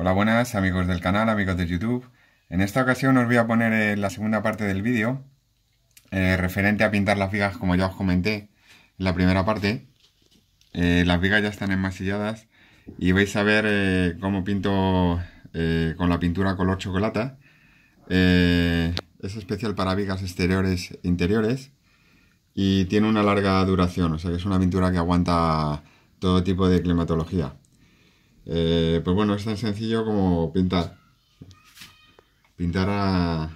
Hola buenas amigos del canal, amigos de YouTube. En esta ocasión os voy a poner eh, la segunda parte del vídeo eh, referente a pintar las vigas como ya os comenté en la primera parte. Eh, las vigas ya están enmasilladas y vais a ver cómo pinto con la pintura color chocolate. es especial para vigas exteriores e interiores y tiene una larga duración, o sea que es una pintura que aguanta todo tipo de climatología. Eh, pues bueno, es tan sencillo como pintar. Pintar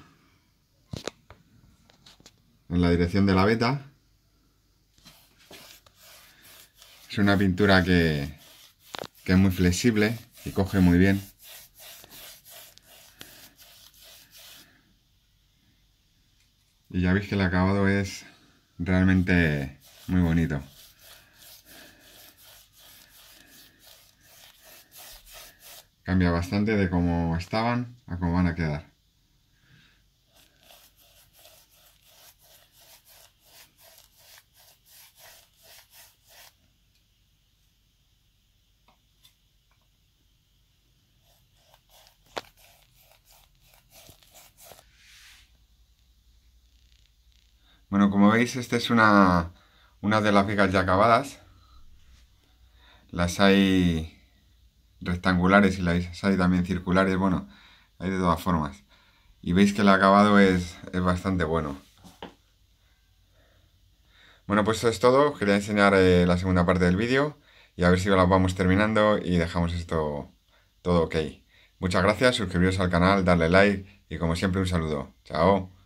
en la dirección de la beta. Es una pintura que, que es muy flexible y coge muy bien. Y ya veis que el acabado es realmente muy bonito. cambia bastante de cómo estaban a cómo van a quedar. Bueno, como veis, esta es una, una de las vigas ya acabadas. Las hay rectangulares y las hay también circulares, bueno, hay de todas formas. Y veis que el acabado es, bastante bueno. Bueno, pues eso es todo. Quería enseñar eh, la segunda parte del vídeo y a ver si la vamos terminando y dejamos esto todo ok. Muchas gracias, suscribiros al canal, darle like y como siempre un saludo. Chao.